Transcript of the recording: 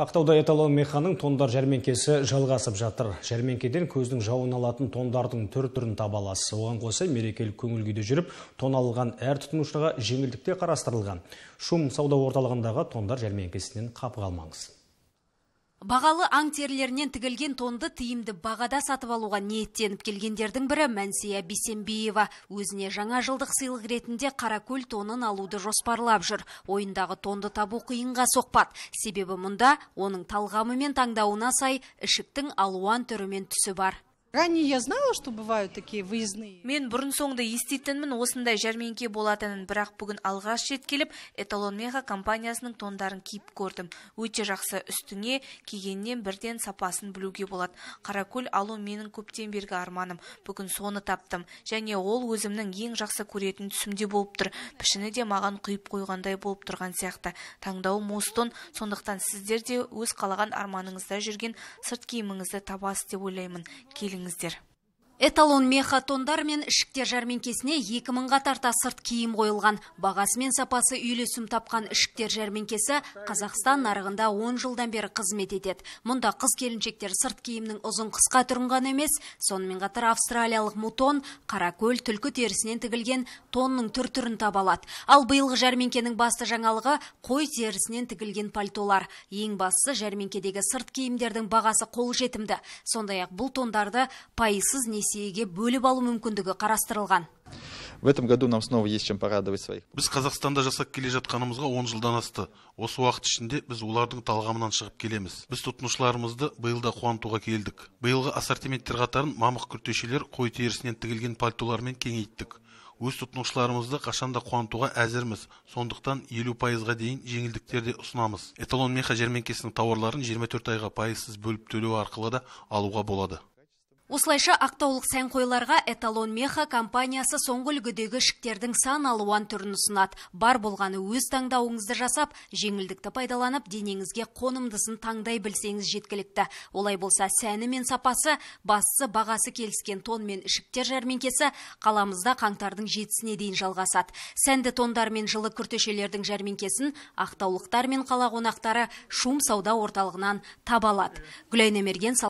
Ақтауда эталон механың тондар жәрменкесі жалғасып жатыр. Жәрменкеден көздің жауын алатын тондардың түр-түрін таба аласыз. Оған қоса мерекелік көңіл жүріп, тон алған әр тұтынушыға жеңілдікте қарастырылған. Шум сауда орталығындағы тондар жәрменкесінен қапы қалмаңыз бағалы аң терілерінен тігілген тонды тиімді бағада сатып алуға ниеттеніп келгендердің бірі мәнсия Бесенбиева. өзіне жаңа жылдық сыйлық ретінде қаракөл тонын алуды жоспарлап жүр ойындағы тонды табу қиынға соқпат. себебі мұнда оның талғамы мен таңдауына сай ішіктің алуан түрі түсі бар Ранее я знала, что бывают такие выездные. Мен бұрын соңды еститінмін осындай жәрмеңке болатынын, бірақ бүгін алғаш рет келіп, Эталон Меха компаниясының тондарын киіп көрдім. Өте жақсы үстіңе кигеннен бірден сапасын білуге болады. Қаракөл алу менің көптен бергі арманым. Бүгін соны таптым. Және ол өзімнің ең жақсы көретін түсімде болып тұр. Пішіні де маған құйып қойғандай болып тұрған сияқты. Таңдау Мостон, сондықтан сіздер де өз қалаған арманыңызда жүрген сырт киіміңізді табасыз деп ойлаймын. Келің көріңіздер эталон мехатондар мен ішіктер жәрменкесіне 2000 мыңға тарта сырт киім қойылған бағасы мен сапасы үйлесім тапқан ішіктер жәрмеңкесі қазақстан нарығында 10 жылдан бері қызмет етеді мұнда қыз келіншектер сырт киімнің ұзын қысқа түрін ғана емес сонымен қатар австралиялық мутон қаракөл түлкі терісінен тігілген тонның түр түрін таба алады ал биылғы жәрменкенің басты жаңалығы қой терісінен тігілген пальтолар ең бастысы жәрменкедегі сырт киімдердің бағасы қолжетімді сондай ақ бұл тондарды пайызсыз несие несиеге бөліп алу мүмкіндігі қарастырылған в этом году нам снова есть чем порадовать своих біз қазақстанда жасап келе жатқанымызға он жылдан асты осы уақыт ішінде біз олардың талғамынан шығып келеміз біз тұтынушыларымызды биыл да қуантуға келдік биылғы ассортименттер қатарын мамық күртешелер қой терісінен тігілген пальтолармен кеңейттік өз тұтынушыларымызды қашанда қуантуға әзірміз сондықтан елу пайызға дейін жеңілдіктер де ұсынамыз эталон меха жәрмеңкесінің тауарларын 24 айға пайызсыз бөліп төлеу арқылы да алуға болады Осылайша ақтаулық сән қойларға эталон меха компаниясы соңғы үлгідегі шіктердің сан алуан түрін ұсынады. Бар болғаны өз таңдауыңызды жасап, жеңілдікті пайдаланып, денеңізге қонымдысын таңдай білсеңіз жеткілікті. Олай болса, сәні мен сапасы, басысы бағасы келіскен тон мен ішіктер жәрменкесі қаламызда қаңтардың жетісіне дейін жалғасады. Сәнді тондар мен жылы күртешелердің жәрмеңкесін ақтаулықтар мен қала қонақтары шум сауда орталығынан таба алады. Гүлайна